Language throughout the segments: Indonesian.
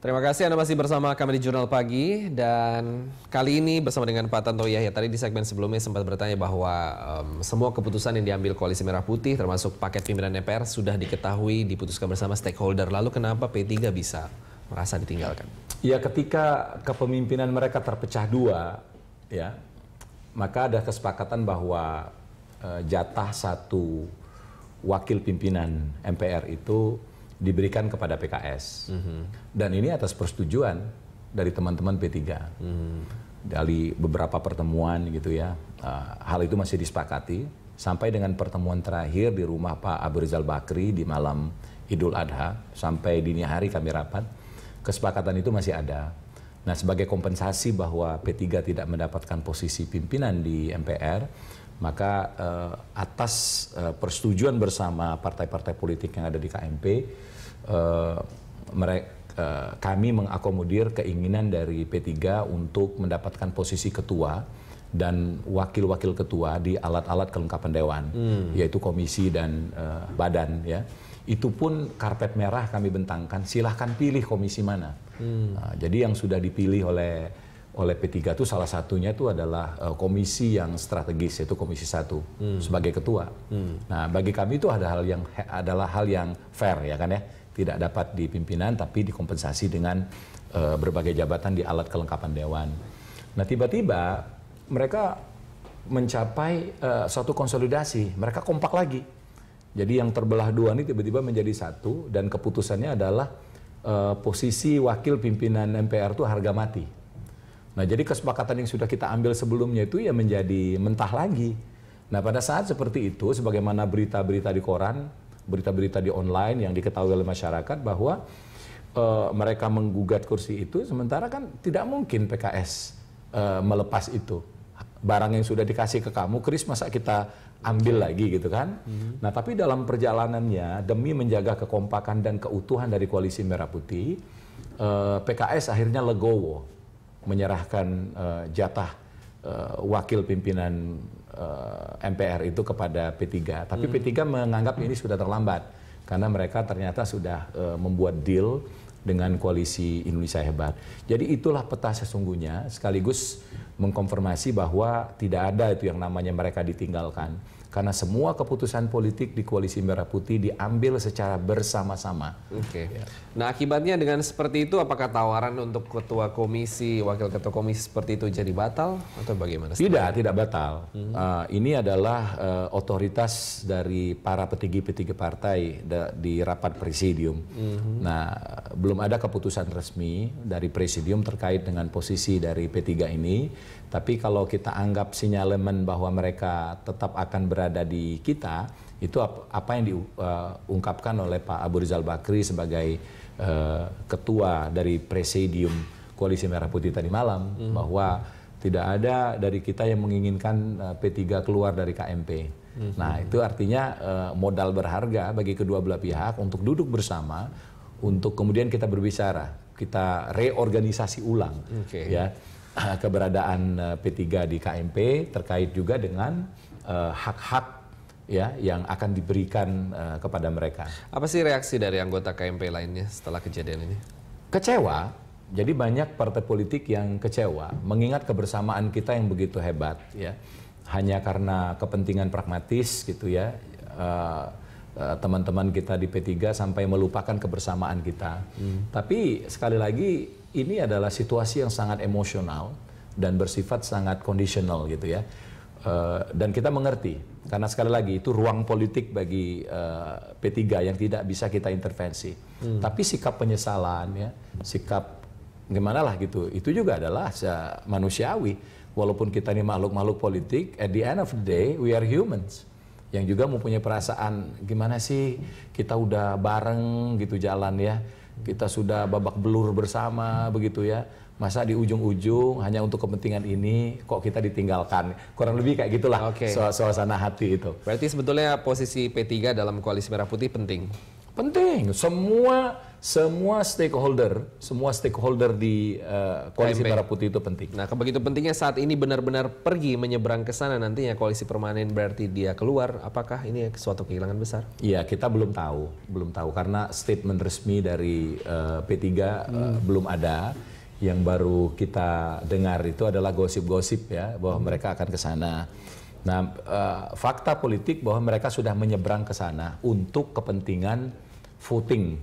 Terima kasih Anda masih bersama kami di Jurnal Pagi dan kali ini bersama dengan Pak Tanto Yahya. Tadi di segmen sebelumnya sempat bertanya bahwa um, semua keputusan yang diambil Koalisi Merah Putih termasuk paket pimpinan DPR sudah diketahui diputuskan bersama stakeholder. Lalu kenapa P3 bisa merasa ditinggalkan? Ya ketika kepemimpinan mereka terpecah dua ya maka ada kesepakatan bahwa uh, jatah satu wakil pimpinan MPR itu diberikan kepada PKS. Mm -hmm. Dan ini atas persetujuan dari teman-teman P3. Mm -hmm. Dari beberapa pertemuan gitu ya, uh, hal itu masih disepakati. Sampai dengan pertemuan terakhir di rumah Pak Abu Rizal Bakri di malam Idul Adha, sampai dini hari kami rapat, kesepakatan itu masih ada. Nah, sebagai kompensasi bahwa P3 tidak mendapatkan posisi pimpinan di MPR, maka uh, atas uh, persetujuan bersama partai-partai politik yang ada di KMP uh, eh, mereka kami mengakomodir keinginan dari P3 untuk mendapatkan posisi ketua dan wakil-wakil ketua di alat-alat kelengkapan dewan hmm. yaitu komisi dan uh, badan ya itu pun karpet merah kami bentangkan silahkan pilih komisi mana hmm. nah, jadi yang sudah dipilih oleh oleh P3 itu salah satunya itu adalah uh, komisi yang strategis yaitu komisi satu hmm. sebagai ketua. Hmm. Nah bagi kami itu ada hal yang adalah hal yang fair ya kan ya tidak dapat di pimpinan tapi dikompensasi dengan uh, berbagai jabatan di alat kelengkapan dewan. Nah tiba-tiba mereka mencapai uh, suatu konsolidasi mereka kompak lagi. Jadi yang terbelah dua ini tiba-tiba menjadi satu dan keputusannya adalah uh, posisi wakil pimpinan MPR itu harga mati Nah, jadi kesepakatan yang sudah kita ambil sebelumnya itu ya menjadi mentah lagi. Nah, pada saat seperti itu, sebagaimana berita-berita di koran, berita-berita di online yang diketahui oleh masyarakat bahwa uh, mereka menggugat kursi itu, sementara kan tidak mungkin PKS uh, eh, melepas itu. Barang yang sudah dikasih ke kamu, Kris, masa kita ambil lagi gitu kan? Mm-hmm. Nah, tapi dalam perjalanannya, demi menjaga kekompakan dan keutuhan dari koalisi Merah Putih, uh, eh, PKS akhirnya legowo menyerahkan uh, jatah uh, wakil pimpinan uh, eh, MPR itu kepada P3. Tapi hmm. P3 menganggap ini sudah terlambat karena mereka ternyata sudah uh, membuat deal dengan koalisi Indonesia Hebat. Jadi itulah peta sesungguhnya sekaligus mengkonfirmasi bahwa tidak ada itu yang namanya mereka ditinggalkan karena semua keputusan politik di koalisi merah putih diambil secara bersama-sama. Oke. Okay. Ya. Nah akibatnya dengan seperti itu apakah tawaran untuk ketua komisi, wakil ketua komisi seperti itu jadi batal atau bagaimana? Tidak, ini? tidak batal. Hmm. Uh, ini adalah uh, otoritas dari para petinggi-petinggi partai di rapat presidium. Hmm. Nah belum ada keputusan resmi dari presidium terkait dengan posisi dari P3 ini tapi kalau kita anggap sinyalemen bahwa mereka tetap akan berada di kita, itu apa yang diungkapkan eh, oleh Pak Abu Rizal Bakri sebagai uh, ketua dari presidium Koalisi Merah Putih tadi malam hmm. bahwa tidak ada dari kita yang menginginkan eh, P3 keluar dari KMP. Hmm. Nah, itu artinya uh, modal berharga bagi kedua belah pihak untuk duduk bersama untuk kemudian kita berbicara, kita reorganisasi ulang. Okay. Ya Eh, keberadaan eh, P3 di KMP terkait juga dengan eh, hak-hak uh, ya yang akan diberikan uh, kepada mereka. Apa sih reaksi dari anggota KMP lainnya setelah kejadian ini? Kecewa. Jadi banyak partai politik yang kecewa mengingat kebersamaan kita yang begitu hebat ya. Hanya karena kepentingan pragmatis gitu ya. Uh, Eh, teman-teman kita di P3 sampai melupakan kebersamaan kita. Hmm. Tapi sekali lagi ini adalah situasi yang sangat emosional dan bersifat sangat kondisional gitu ya. Uh, dan kita mengerti karena sekali lagi itu ruang politik bagi uh, eh, P3 yang tidak bisa kita intervensi. Hmm. Tapi sikap penyesalan ya, sikap gimana lah gitu. Itu juga adalah manusiawi. Walaupun kita ini makhluk-makhluk politik, at the end of the day we are humans yang juga mempunyai perasaan gimana sih kita udah bareng gitu jalan ya kita sudah babak belur bersama begitu ya masa di ujung-ujung hanya untuk kepentingan ini kok kita ditinggalkan kurang lebih kayak gitulah okay. suasana hati itu berarti sebetulnya posisi P3 dalam koalisi merah putih penting penting semua semua stakeholder, semua stakeholder di uh, koalisi Merah Putih itu penting. Nah, kebegitu pentingnya saat ini benar-benar pergi menyeberang ke sana nantinya koalisi permanen berarti dia keluar, apakah ini suatu kehilangan besar? Iya, kita belum tahu, belum tahu karena statement resmi dari uh, eh, P3 eh, hmm. uh, belum ada. Yang baru kita dengar itu adalah gosip-gosip ya bahwa hmm. mereka akan ke sana. Nah, uh, fakta politik bahwa mereka sudah menyeberang ke sana untuk kepentingan voting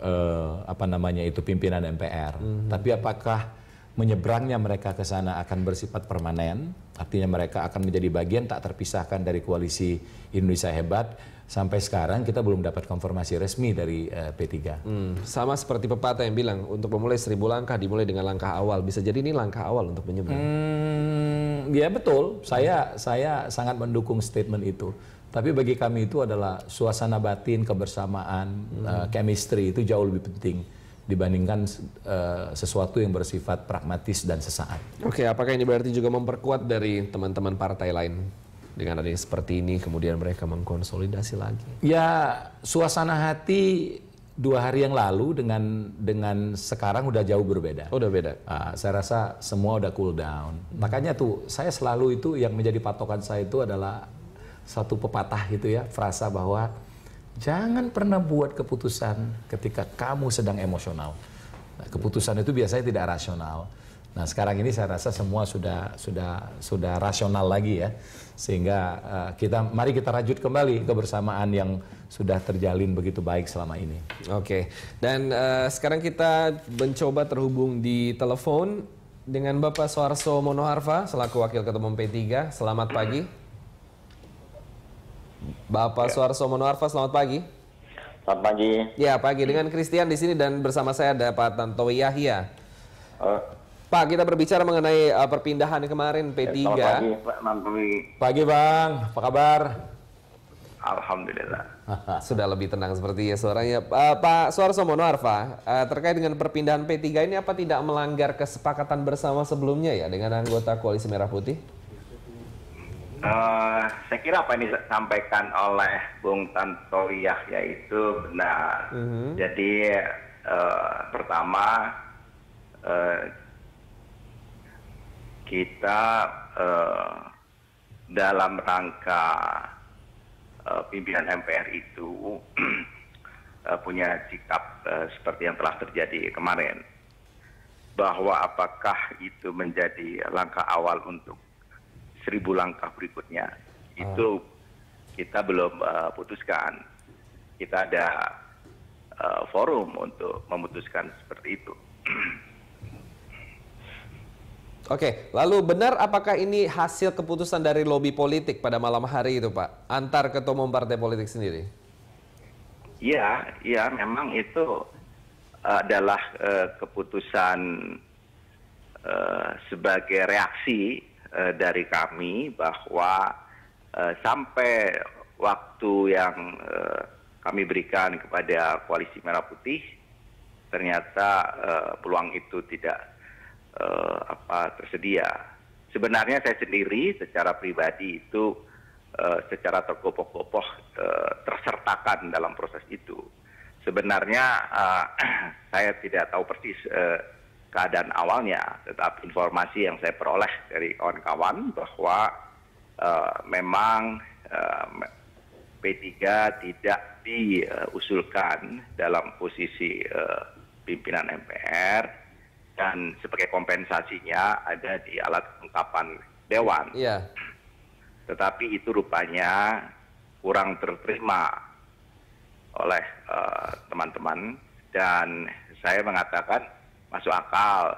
eh, apa namanya itu pimpinan MPR. Hmm. Tapi apakah menyeberangnya mereka ke sana akan bersifat permanen? Artinya mereka akan menjadi bagian tak terpisahkan dari koalisi Indonesia Hebat. Sampai sekarang kita belum dapat konfirmasi resmi dari eh, P3. Hmm, sama seperti pepatah yang bilang untuk memulai seribu langkah dimulai dengan langkah awal. Bisa jadi ini langkah awal untuk menyeberang. Hmm, ya betul. Saya hmm. saya sangat mendukung statement itu. Tapi bagi kami itu adalah suasana batin, kebersamaan, hmm. uh, chemistry itu jauh lebih penting dibandingkan uh, sesuatu yang bersifat pragmatis dan sesaat. Oke, okay, apakah ini berarti juga memperkuat dari teman-teman partai lain dengan adanya seperti ini kemudian mereka mengkonsolidasi lagi? Ya, suasana hati dua hari yang lalu dengan dengan sekarang udah jauh berbeda. Oh, udah beda. Uh, saya rasa semua udah cool down. Hmm. Makanya tuh saya selalu itu yang menjadi patokan saya itu adalah satu pepatah gitu ya, frasa bahwa jangan pernah buat keputusan ketika kamu sedang emosional. Nah, keputusan itu biasanya tidak rasional. Nah, sekarang ini saya rasa semua sudah sudah sudah rasional lagi ya. Sehingga uh, kita mari kita rajut kembali kebersamaan yang sudah terjalin begitu baik selama ini. Oke. Dan uh, sekarang kita mencoba terhubung di telepon dengan Bapak Soarso Monoharfa selaku Wakil Ketua Umum P3. Selamat pagi. Bapak ya. Suarso Monoarfa, selamat pagi. Selamat pagi. Ya, pagi. Dengan Christian di sini dan bersama saya ada Pak Tantowi Yahya. Uh. Pak, kita berbicara mengenai uh, perpindahan kemarin P3. Ya, pagi, Pak Tantowi. Pagi, Bang. Apa kabar? Alhamdulillah. Sudah lebih tenang seperti ya suaranya. Uh, Pak Suarso Monoarfa, uh, terkait dengan perpindahan P3 ini apa tidak melanggar kesepakatan bersama sebelumnya ya dengan anggota Koalisi Merah Putih? Eh, saya kira apa yang disampaikan oleh bung Tanto yahya itu benar mhm. jadi eh, pertama eh, kita dalam rangka pimpinan mpr itu punya sikap seperti yang telah terjadi kemarin bahwa apakah itu menjadi langkah awal untuk seribu langkah berikutnya ah. itu kita belum uh, putuskan. Kita ada uh, forum untuk memutuskan seperti itu. Oke, lalu benar apakah ini hasil keputusan dari lobi politik pada malam hari itu, Pak? Antar ketua umum partai politik sendiri? Iya, iya, memang itu adalah uh, keputusan uh, sebagai reaksi Eh, dari kami bahwa eh, sampai waktu yang eh, kami berikan kepada koalisi merah putih ternyata peluang itu tidak apa tersedia. Sebenarnya saya sendiri secara pribadi itu secara tergopoh-gopoh tersertakan dalam proses itu. Sebenarnya saya tidak tahu persis keadaan awalnya. Tetap informasi yang saya peroleh dari kawan-kawan bahwa uh, memang eh, P3 tidak diusulkan dalam posisi uh, pimpinan MPR dan sebagai kompensasinya ada di alat kelengkapan dewan. Iya. Tetapi itu rupanya kurang terterima oleh teman-teman uh, teman -teman. dan saya mengatakan masuk akal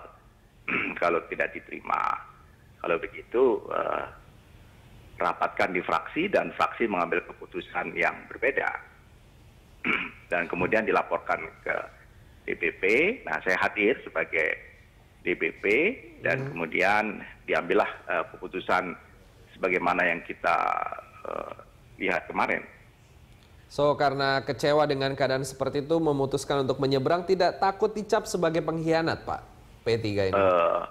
kalau tidak diterima. Kalau begitu eh, rapatkan di fraksi dan fraksi mengambil keputusan yang berbeda. dan kemudian dilaporkan ke DPP. Nah, saya hadir sebagai DPP dan hmm. kemudian diambillah eh, keputusan sebagaimana yang kita eh, lihat kemarin. So karena kecewa dengan keadaan seperti itu memutuskan untuk menyeberang tidak takut dicap sebagai pengkhianat Pak P3 ini? Uh,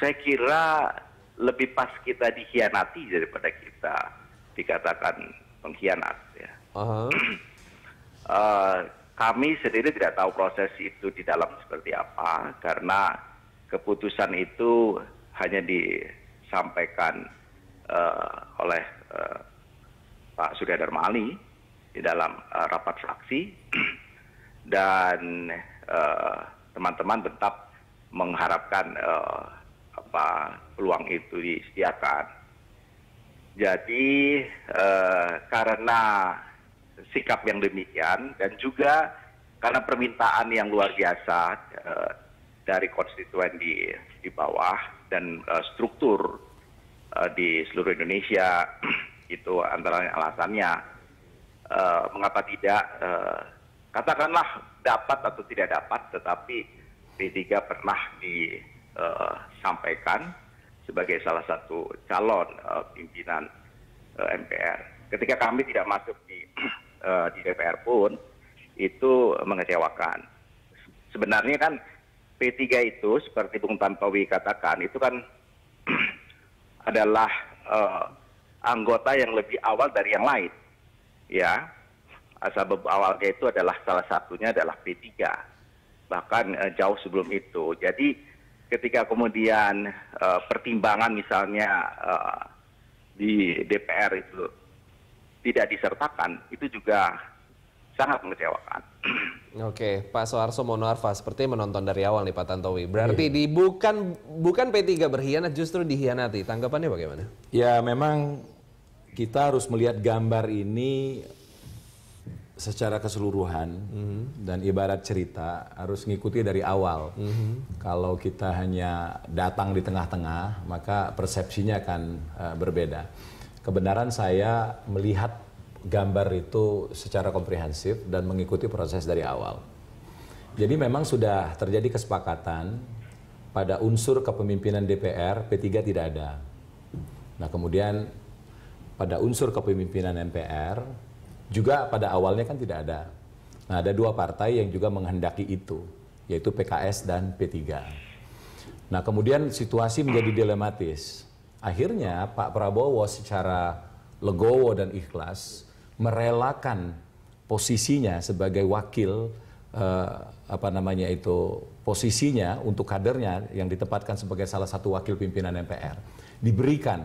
saya kira lebih pas kita dikhianati daripada kita dikatakan pengkhianat ya. Uh -huh. uh, kami sendiri tidak tahu proses itu di dalam seperti apa karena keputusan itu hanya disampaikan uh, oleh uh, Pak Sudadar Darmali di dalam uh, rapat fraksi dan eh, teman-teman uh, tetap mengharapkan uh, apa peluang itu disediakan. Jadi uh, karena sikap yang demikian dan juga karena permintaan yang luar biasa uh, dari konstituen di di bawah dan uh, struktur uh, di seluruh Indonesia itu antara alasannya Eh, mengapa tidak uh, katakanlah dapat atau tidak dapat, tetapi P3 pernah disampaikan eh, sebagai salah satu calon uh, pimpinan uh, MPR. Ketika kami tidak masuk di uh, di DPR pun itu mengecewakan. Sebenarnya kan P3 itu seperti Bung Tantowi katakan itu kan adalah uh, anggota yang lebih awal dari yang lain ya asal awalnya itu adalah salah satunya adalah P 3 bahkan eh, jauh sebelum itu jadi ketika kemudian eh, pertimbangan misalnya eh, di DPR itu tidak disertakan itu juga sangat mengecewakan. Oke, Pak Soeharto Monoarfa seperti menonton dari awal nih Pak Tantowi. Berarti iya. di bukan bukan P3 berkhianat justru dihianati. Tanggapannya bagaimana? Ya memang kita harus melihat gambar ini secara keseluruhan mm-hmm. dan ibarat cerita harus ngikuti dari awal. Mm-hmm. Kalau kita hanya datang di tengah-tengah, maka persepsinya akan uh, berbeda. Kebenaran saya melihat gambar itu secara komprehensif dan mengikuti proses dari awal. Jadi memang sudah terjadi kesepakatan pada unsur kepemimpinan DPR P3 tidak ada. Nah, kemudian pada unsur kepemimpinan MPR juga pada awalnya kan tidak ada. Nah, ada dua partai yang juga menghendaki itu, yaitu PKS dan P3. Nah, kemudian situasi menjadi dilematis. Akhirnya Pak Prabowo secara legowo dan ikhlas merelakan posisinya sebagai wakil eh, apa namanya itu posisinya untuk kadernya yang ditempatkan sebagai salah satu wakil pimpinan MPR diberikan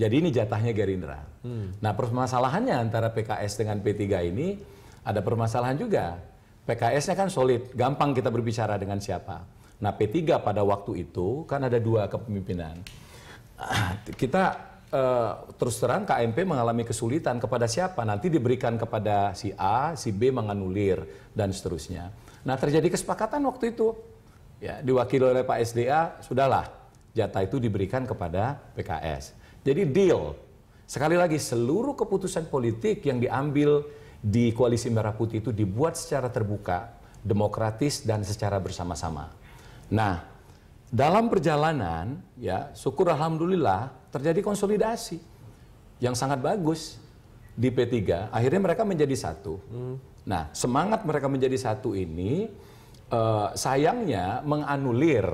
jadi ini jatahnya Gerindra. Hmm. Nah permasalahannya antara PKS dengan P3 ini ada permasalahan juga. PKS-nya kan solid, gampang kita berbicara dengan siapa. Nah P3 pada waktu itu kan ada dua kepemimpinan. Kita Uh, terus terang KMP mengalami kesulitan kepada siapa nanti diberikan kepada si A, si B menganulir dan seterusnya. Nah terjadi kesepakatan waktu itu ya diwakili oleh Pak SDA sudahlah jatah itu diberikan kepada PKS. Jadi deal. Sekali lagi, seluruh keputusan politik yang diambil di koalisi merah putih itu dibuat secara terbuka, demokratis dan secara bersama-sama. Nah, dalam perjalanan ya syukur alhamdulillah terjadi konsolidasi yang sangat bagus di P3. Akhirnya mereka menjadi satu. Hmm. Nah, semangat mereka menjadi satu ini eh, sayangnya menganulir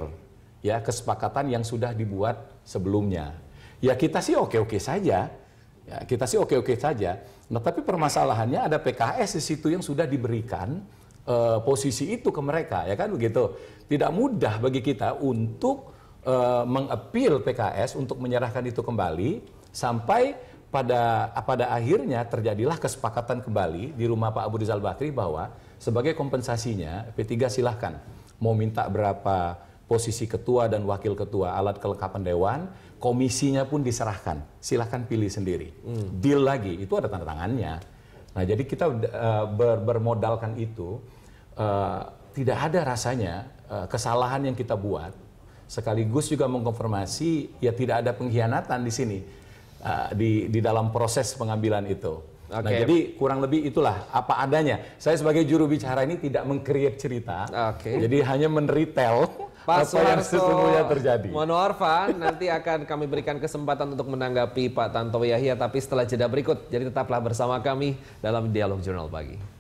ya kesepakatan yang sudah dibuat sebelumnya Ya kita sih oke-oke saja. Ya, kita sih oke-oke saja. Nah, tapi permasalahannya ada PKS di situ yang sudah diberikan uh, posisi itu ke mereka, ya kan begitu. Tidak mudah bagi kita untuk uh, eh, mengapil PKS untuk menyerahkan itu kembali sampai pada pada akhirnya terjadilah kesepakatan kembali di rumah Pak Abu Rizal Bakri bahwa sebagai kompensasinya P3 silahkan mau minta berapa posisi ketua dan wakil ketua, alat kelengkapan dewan, komisinya pun diserahkan. Silahkan pilih sendiri. Hmm. Deal lagi, itu ada tanda tangannya. Nah, jadi kita uh, ber bermodalkan itu, uh, tidak ada rasanya uh, kesalahan yang kita buat, sekaligus juga mengkonfirmasi ya tidak ada pengkhianatan di sini uh, di di dalam proses pengambilan itu. Okay. Nah, jadi kurang lebih itulah apa adanya. Saya sebagai juru bicara ini tidak mengkreat cerita. Okay. Jadi hanya menretail Pak apa yang sesungguhnya terjadi. Mono Arfa, nanti akan kami berikan kesempatan untuk menanggapi Pak Tanto Yahya, tapi setelah jeda berikut. Jadi tetaplah bersama kami dalam Dialog Jurnal Pagi.